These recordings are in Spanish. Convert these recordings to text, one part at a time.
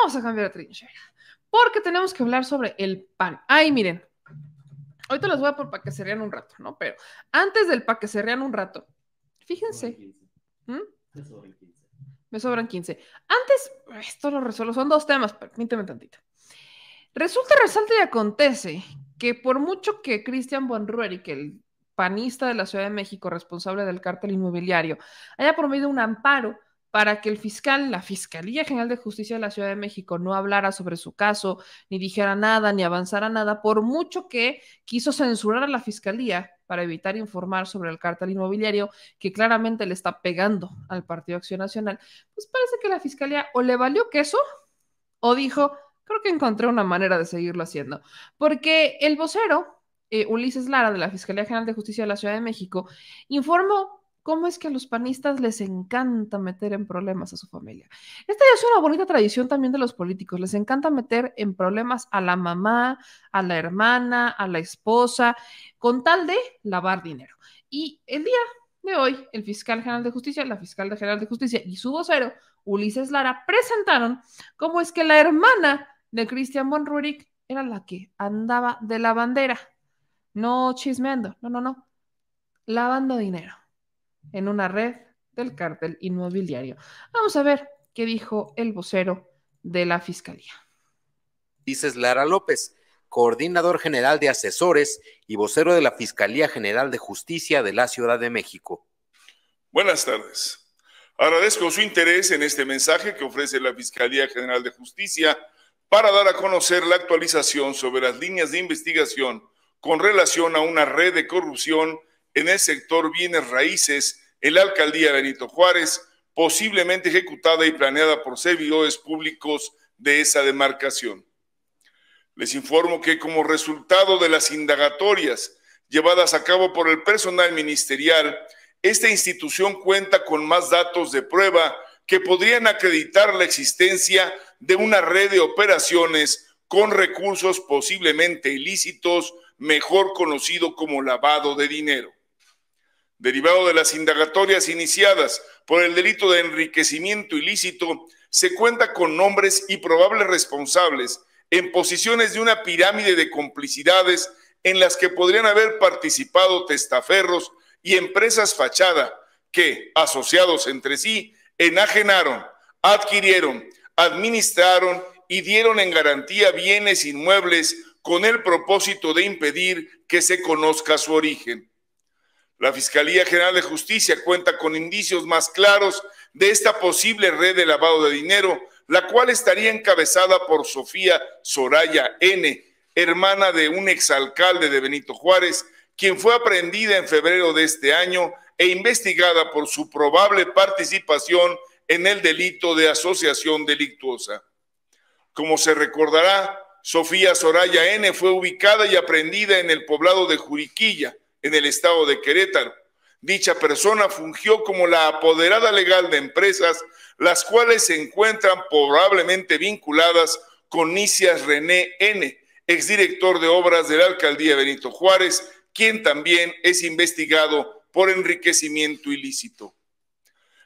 Vamos a cambiar a trinchera. Porque tenemos que hablar sobre el pan. Ay, miren. Ahorita los voy a por para que se un rato, ¿no? Pero antes del para que se un rato, fíjense. ¿Mm? Me sobran 15. Antes, esto lo resuelvo. Son dos temas, permíteme tantito. Resulta, resalta y acontece que por mucho que Cristian Bonrueri, que el panista de la Ciudad de México, responsable del cártel inmobiliario, haya promovido un amparo para que el fiscal, la Fiscalía General de Justicia de la Ciudad de México, no hablara sobre su caso, ni dijera nada, ni avanzara nada, por mucho que quiso censurar a la Fiscalía para evitar informar sobre el cártel inmobiliario que claramente le está pegando al Partido Acción Nacional, pues parece que la fiscalía o le valió queso o dijo, creo que encontré una manera de seguirlo haciendo, porque el vocero, eh, Ulises Lara, de la Fiscalía General de Justicia de la Ciudad de México, informó ¿Cómo es que a los panistas les encanta meter en problemas a su familia? Esta ya es una bonita tradición también de los políticos. Les encanta meter en problemas a la mamá, a la hermana, a la esposa, con tal de lavar dinero. Y el día de hoy, el fiscal general de justicia, la fiscal general de justicia y su vocero, Ulises Lara, presentaron cómo es que la hermana de Cristian von era la que andaba de la bandera. No chismeando, no, no, no. Lavando dinero en una red del cártel inmobiliario. Vamos a ver qué dijo el vocero de la Fiscalía. Dices Lara López, coordinador general de asesores y vocero de la Fiscalía General de Justicia de la Ciudad de México. Buenas tardes. Agradezco su interés en este mensaje que ofrece la Fiscalía General de Justicia para dar a conocer la actualización sobre las líneas de investigación con relación a una red de corrupción en el sector bienes raíces en la alcaldía Benito Juárez, posiblemente ejecutada y planeada por servidores públicos de esa demarcación. Les informo que como resultado de las indagatorias llevadas a cabo por el personal ministerial, esta institución cuenta con más datos de prueba que podrían acreditar la existencia de una red de operaciones con recursos posiblemente ilícitos, mejor conocido como lavado de dinero derivado de las indagatorias iniciadas por el delito de enriquecimiento ilícito, se cuenta con nombres y probables responsables en posiciones de una pirámide de complicidades en las que podrían haber participado testaferros y empresas fachada que, asociados entre sí, enajenaron, adquirieron, administraron y dieron en garantía bienes inmuebles con el propósito de impedir que se conozca su origen. La Fiscalía General de Justicia cuenta con indicios más claros de esta posible red de lavado de dinero, la cual estaría encabezada por Sofía Soraya N., hermana de un exalcalde de Benito Juárez, quien fue aprehendida en febrero de este año e investigada por su probable participación en el delito de asociación delictuosa. Como se recordará, Sofía Soraya N. fue ubicada y aprehendida en el poblado de Juriquilla, en el estado de Querétaro. Dicha persona fungió como la apoderada legal de empresas, las cuales se encuentran probablemente vinculadas con Nicias René N., exdirector de obras de la alcaldía Benito Juárez, quien también es investigado por enriquecimiento ilícito.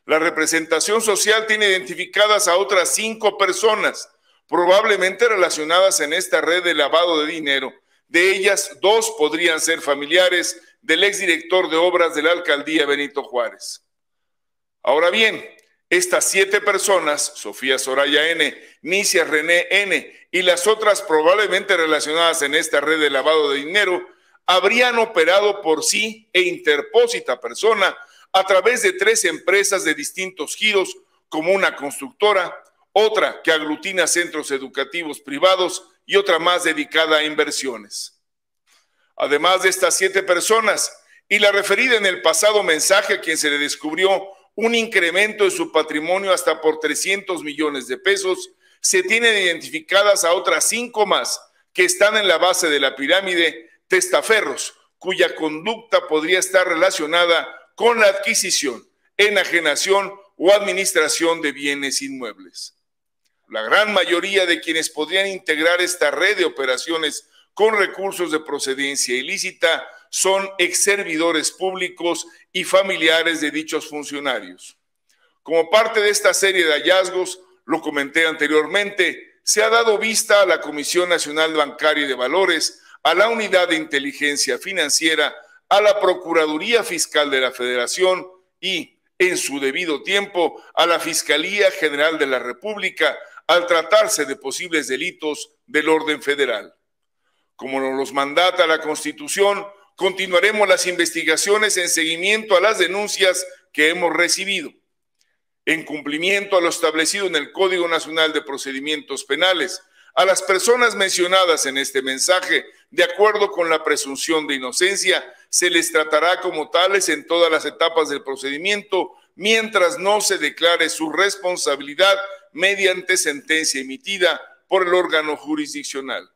La representación social tiene identificadas a otras cinco personas, probablemente relacionadas en esta red de lavado de dinero. De ellas, dos podrían ser familiares del exdirector de obras de la alcaldía Benito Juárez. Ahora bien, estas siete personas, Sofía Soraya N, Nicia René N y las otras probablemente relacionadas en esta red de lavado de dinero, habrían operado por sí e interpósita persona a través de tres empresas de distintos giros, como una constructora, otra que aglutina centros educativos privados y otra más dedicada a inversiones además de estas siete personas, y la referida en el pasado mensaje a quien se le descubrió un incremento en su patrimonio hasta por 300 millones de pesos, se tienen identificadas a otras cinco más que están en la base de la pirámide testaferros, cuya conducta podría estar relacionada con la adquisición, enajenación o administración de bienes inmuebles. La gran mayoría de quienes podrían integrar esta red de operaciones con recursos de procedencia ilícita son ex servidores públicos y familiares de dichos funcionarios. Como parte de esta serie de hallazgos, lo comenté anteriormente, se ha dado vista a la Comisión Nacional Bancaria y de Valores, a la Unidad de Inteligencia Financiera, a la Procuraduría Fiscal de la Federación y, en su debido tiempo, a la Fiscalía General de la República al tratarse de posibles delitos del orden federal. Como nos los mandata la Constitución, continuaremos las investigaciones en seguimiento a las denuncias que hemos recibido, en cumplimiento a lo establecido en el Código Nacional de Procedimientos Penales, a las personas mencionadas en este mensaje, de acuerdo con la presunción de inocencia, se les tratará como tales en todas las etapas del procedimiento mientras no se declare su responsabilidad mediante sentencia emitida por el órgano jurisdiccional.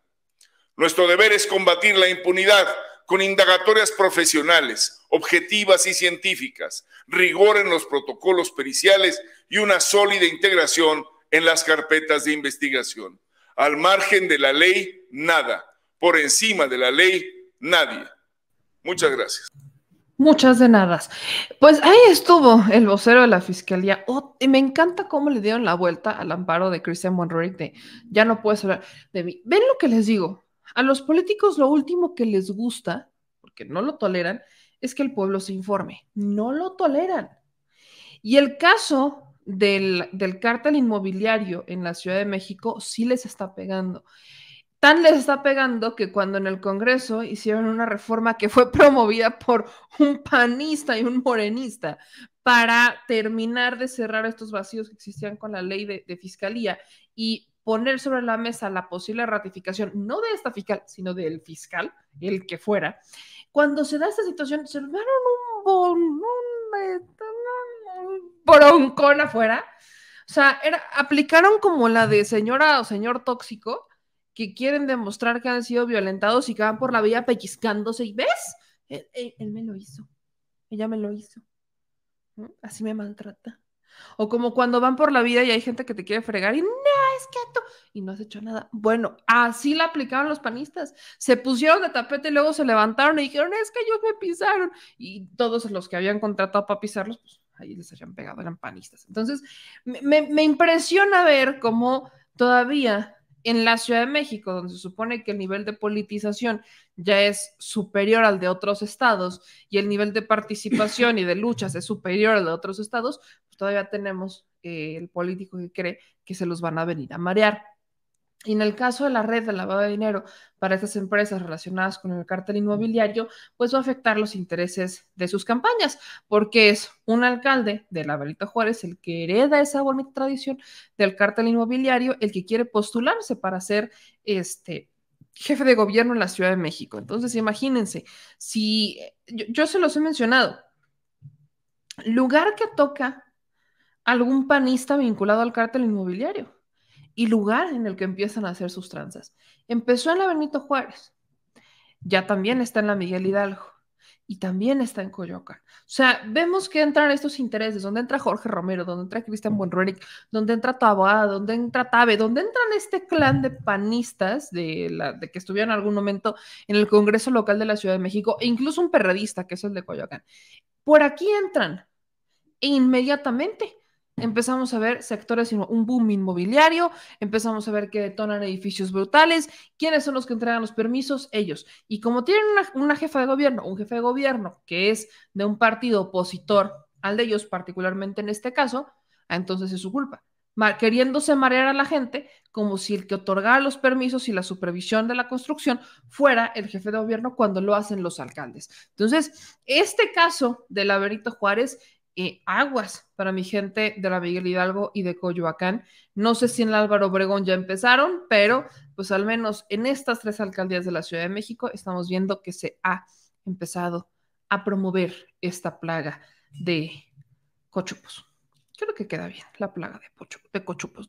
Nuestro deber es combatir la impunidad con indagatorias profesionales, objetivas y científicas, rigor en los protocolos periciales y una sólida integración en las carpetas de investigación. Al margen de la ley, nada. Por encima de la ley, nadie. Muchas gracias. Muchas de nada. Pues ahí estuvo el vocero de la fiscalía. Oh, y me encanta cómo le dieron la vuelta al amparo de Christian Monroy de ya no puedes hablar de mí. Ven lo que les digo. A los políticos lo último que les gusta, porque no lo toleran, es que el pueblo se informe. No lo toleran. Y el caso del, del cártel inmobiliario en la Ciudad de México sí les está pegando. Tan les está pegando que cuando en el Congreso hicieron una reforma que fue promovida por un panista y un morenista para terminar de cerrar estos vacíos que existían con la ley de, de fiscalía y poner sobre la mesa la posible ratificación, no de esta fiscal, sino del fiscal, el que fuera, cuando se da esta situación, se dieron un, bon, este, un broncón afuera. O sea, era, aplicaron como la de señora o señor tóxico, que quieren demostrar que han sido violentados y que van por la vía pellizcándose y ves, e, e, él me lo hizo, ella me lo hizo, así me maltrata. O como cuando van por la vida y hay gente que te quiere fregar y no, es que tú... Y no has hecho nada. Bueno, así la aplicaron los panistas. Se pusieron de tapete y luego se levantaron y dijeron, es que ellos me pisaron. Y todos los que habían contratado para pisarlos, pues ahí les habían pegado, eran panistas. Entonces, me, me impresiona ver cómo todavía en la Ciudad de México, donde se supone que el nivel de politización ya es superior al de otros estados y el nivel de participación y de luchas es superior al de otros estados, todavía tenemos eh, el político que cree que se los van a venir a marear. Y en el caso de la red de lavado de dinero para estas empresas relacionadas con el cártel inmobiliario, pues va a afectar los intereses de sus campañas, porque es un alcalde de la Valita Juárez el que hereda esa bonita tradición del cártel inmobiliario, el que quiere postularse para ser este jefe de gobierno en la Ciudad de México. Entonces, imagínense, si yo, yo se los he mencionado, lugar que toca algún panista vinculado al cártel inmobiliario y lugar en el que empiezan a hacer sus tranzas. Empezó en la Benito Juárez, ya también está en la Miguel Hidalgo y también está en Coyoacán. O sea, vemos que entran estos intereses, donde entra Jorge Romero, donde entra Cristian Buenrueric, donde entra Taboada, donde entra Tabe, donde entran este clan de panistas de, la, de que estuvieron en algún momento en el Congreso Local de la Ciudad de México, e incluso un perredista, que es el de Coyoacán. Por aquí entran e inmediatamente empezamos a ver sectores, un boom inmobiliario, empezamos a ver que detonan edificios brutales, quiénes son los que entregan los permisos, ellos. Y como tienen una, jefa de gobierno, un jefe de gobierno que es de un partido opositor al de ellos, particularmente en este caso, ah, entonces es su culpa. Queriéndose marear a la gente como si el que otorgara los permisos y la supervisión de la construcción fuera el jefe de gobierno cuando lo hacen los alcaldes. Entonces, este caso de Laberito Juárez eh, aguas para mi gente de la Miguel Hidalgo y de Coyoacán. No sé si en Álvaro Obregón ya empezaron, pero pues al menos en estas tres alcaldías de la Ciudad de México estamos viendo que se ha empezado a promover esta plaga de cochupos. Creo que queda bien, la plaga de, de cochupos,